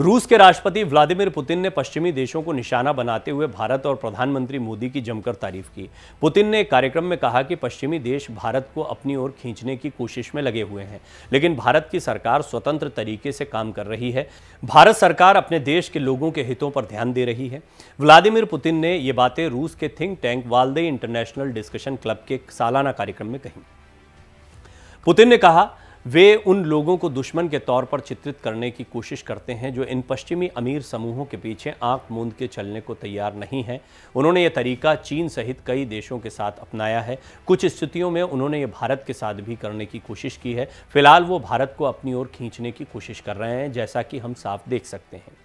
रूस के राष्ट्रपति व्लादिमीर पुतिन ने पश्चिमी देशों को निशाना बनाते हुए भारत और प्रधानमंत्री मोदी की जमकर तारीफ की पुतिन ने एक कार्यक्रम में कहा कि पश्चिमी देश भारत को अपनी ओर खींचने की कोशिश में लगे हुए हैं लेकिन भारत की सरकार स्वतंत्र तरीके से काम कर रही है भारत सरकार अपने देश के लोगों के हितों पर ध्यान दे रही है व्लादिमिर पुतिन ने ये बातें रूस के think tank Valdai International Discussion Club के सालाना कार्यक्रम में कही पुतिन ने कहा वे उन लोगों को दुश्मन के तौर पर चित्रित करने की कोशिश करते हैं जो इन पश्चिमी अमीर समूहों के पीछे आंख मूंद के चलने को तैयार नहीं हैं उन्होंने ये तरीका चीन सहित कई देशों के साथ अपनाया है कुछ स्थितियों में उन्होंने ये भारत के साथ भी करने की कोशिश की है फिलहाल वो भारत को अपनी ओर खींचने की कोशिश कर रहे हैं जैसा कि हम साफ देख सकते हैं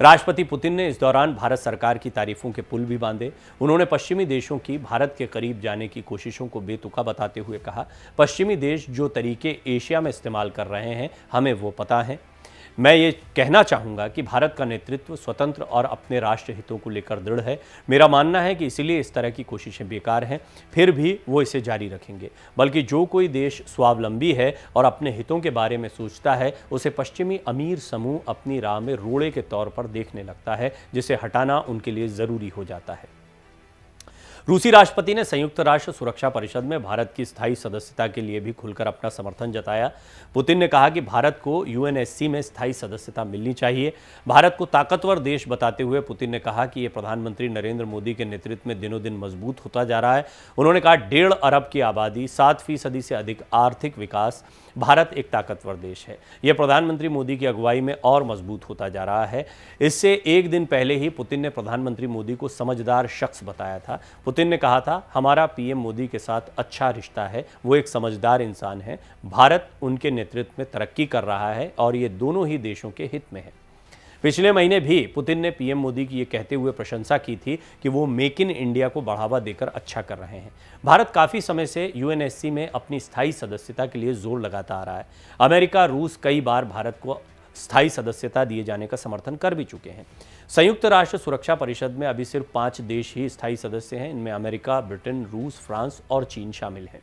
राष्ट्रपति पुतिन ने इस दौरान भारत सरकार की तारीफों के पुल भी बांधे उन्होंने पश्चिमी देशों की भारत के करीब जाने की कोशिशों को बेतुका बताते हुए कहा पश्चिमी देश जो तरीके एशिया में इस्तेमाल कर रहे हैं हमें वो पता है मैं ये कहना चाहूँगा कि भारत का नेतृत्व स्वतंत्र और अपने राष्ट्र हितों को लेकर दृढ़ है मेरा मानना है कि इसीलिए इस तरह की कोशिशें बेकार हैं फिर भी वो इसे जारी रखेंगे बल्कि जो कोई देश स्वावलंबी है और अपने हितों के बारे में सोचता है उसे पश्चिमी अमीर समूह अपनी राह में रोड़े के तौर पर देखने लगता है जिसे हटाना उनके लिए ज़रूरी हो जाता है रूसी राष्ट्रपति ने संयुक्त राष्ट्र सुरक्षा परिषद में भारत की स्थायी सदस्यता के लिए भी खुलकर अपना समर्थन जताया पुतिन ने कहा कि भारत को यूएनएससी में स्थायी सदस्यता मिलनी चाहिए भारत को ताकतवर देश बताते हुए पुतिन ने कहा कि ये प्रधानमंत्री नरेंद्र मोदी के नेतृत्व में दिनों दिन मजबूत होता जा रहा है उन्होंने कहा डेढ़ अरब की आबादी सात फीसदी से अधिक आर्थिक विकास भारत एक ताकतवर देश है यह प्रधानमंत्री मोदी की अगुवाई में और मजबूत होता जा रहा है इससे एक दिन पहले ही पुतिन ने प्रधानमंत्री मोदी को समझदार शख्स बताया था पुतिन ने कहा था हमारा पीएम मोदी के साथ अच्छा रिश्ता है वो एक समझदार इंसान है भारत उनके नेतृत्व में तरक्की कर रहा है और ये दोनों ही देशों के हित में है पिछले महीने भी पुतिन ने पीएम मोदी की ये कहते हुए प्रशंसा की थी कि वो मेक इन इंडिया को बढ़ावा देकर अच्छा कर रहे हैं भारत काफ़ी समय से यूएनएससी में अपनी स्थायी सदस्यता के लिए जोर लगाता आ रहा है अमेरिका रूस कई बार भारत को स्थायी सदस्यता दिए जाने का समर्थन कर भी चुके हैं संयुक्त राष्ट्र सुरक्षा परिषद में अभी सिर्फ पांच देश ही स्थायी सदस्य हैं इनमें अमेरिका ब्रिटेन रूस फ्रांस और चीन शामिल हैं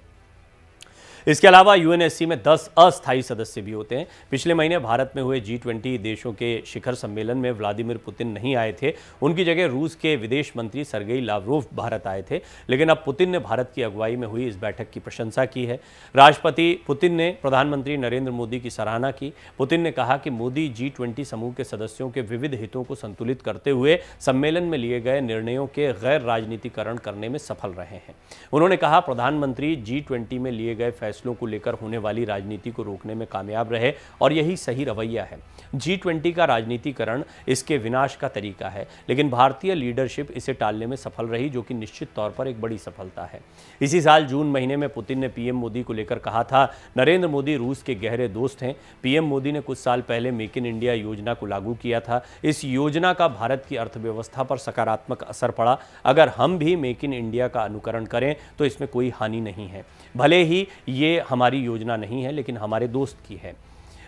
इसके अलावा यूएनएससी में 10 अस्थायी सदस्य भी होते हैं पिछले महीने भारत में हुए जी ट्वेंटी देशों के शिखर सम्मेलन में व्लादिमिर पुतिन नहीं आए थे उनकी जगह रूस के विदेश मंत्री सरगई लावरोव भारत आए थे लेकिन अब पुतिन ने भारत की अगुवाई में हुई इस बैठक की प्रशंसा की है राष्ट्रपति पुतिन ने प्रधानमंत्री नरेंद्र मोदी की सराहना की पुतिन ने कहा कि मोदी जी ट्वेंटी समूह के सदस्यों के विविध हितों को संतुलित करते हुए सम्मेलन में लिए गए निर्णयों के गैर राजनीतिकरण करने में सफल रहे हैं उन्होंने कहा प्रधानमंत्री जी ट्वेंटी में लिए गए फैसले फैसलों को लेकर होने वाली राजनीति को रोकने में कामयाब रहे और यही सही रवैया है जी ट्वेंटी का राजनीतिकरण इसके विनाश का तरीका है लेकिन भारतीय लीडरशिप इसे टालने में सफल रही जो कि निश्चित तौर पर एक बड़ी सफलता है इसी साल जून महीने में पुतिन ने पीएम मोदी को लेकर कहा था नरेंद्र मोदी रूस के गहरे दोस्त हैं पीएम मोदी ने कुछ साल पहले मेक इन इंडिया योजना को लागू किया था इस योजना का भारत की अर्थव्यवस्था पर सकारात्मक असर पड़ा अगर हम भी मेक इन इंडिया का अनुकरण करें तो इसमें कोई हानि नहीं है भले ही ये ये हमारी योजना नहीं है लेकिन हमारे दोस्त की है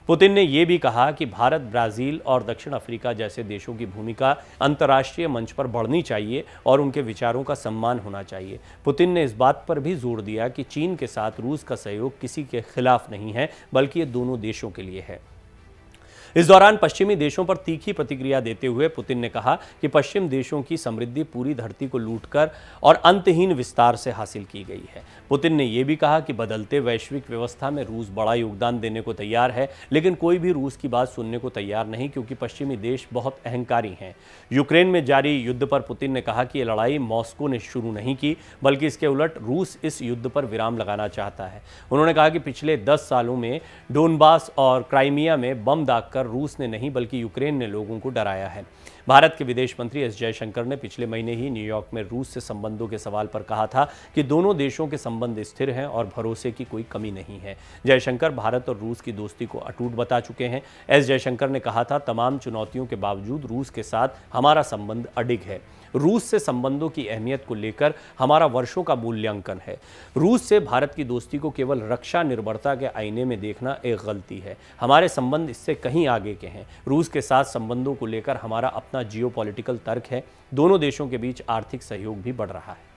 पुतिन ने यह भी कहा कि भारत ब्राज़ील और दक्षिण अफ्रीका जैसे देशों की भूमिका अंतर्राष्ट्रीय मंच पर बढ़नी चाहिए और उनके विचारों का सम्मान होना चाहिए पुतिन ने इस बात पर भी जोर दिया कि चीन के साथ रूस का सहयोग किसी के खिलाफ नहीं है बल्कि ये दोनों देशों के लिए है इस दौरान पश्चिमी देशों पर तीखी प्रतिक्रिया देते हुए पुतिन ने कहा कि पश्चिम देशों की समृद्धि पूरी धरती को लूटकर और अंतहीन विस्तार से हासिल की गई है पुतिन ने यह भी कहा कि बदलते वैश्विक व्यवस्था में रूस बड़ा योगदान देने को तैयार है लेकिन कोई भी रूस की बात सुनने को तैयार नहीं क्योंकि पश्चिमी देश बहुत अहंकारी हैं यूक्रेन में जारी युद्ध पर पुतिन ने कहा कि यह लड़ाई मॉस्को ने शुरू नहीं की बल्कि इसके उलट रूस इस युद्ध पर विराम लगाना चाहता है उन्होंने कहा कि पिछले दस सालों में डोनबास और क्राइमिया में बम दागकर लगाकर रूस ने नहीं बल्कि यूक्रेन ने लोगों को डराया है भारत के विदेश मंत्री एस जयशंकर ने पिछले महीने ही न्यूयॉर्क में रूस से संबंधों के सवाल पर कहा था कि दोनों देशों के संबंध स्थिर हैं और भरोसे की कोई कमी नहीं है जयशंकर भारत और रूस की दोस्ती को अटूट बता चुके हैं एस जयशंकर ने कहा था तमाम चुनौतियों के बावजूद रूस के साथ हमारा संबंध अडिग है रूस से संबंधों की अहमियत को लेकर हमारा वर्षों का मूल्यांकन है रूस से भारत की दोस्ती को केवल रक्षा निर्भरता के आईने में देखना एक गलती है हमारे संबंध इससे कहीं आगे के हैं रूस के साथ संबंधों को लेकर हमारा अपना जियो तर्क है दोनों देशों के बीच आर्थिक सहयोग भी बढ़ रहा है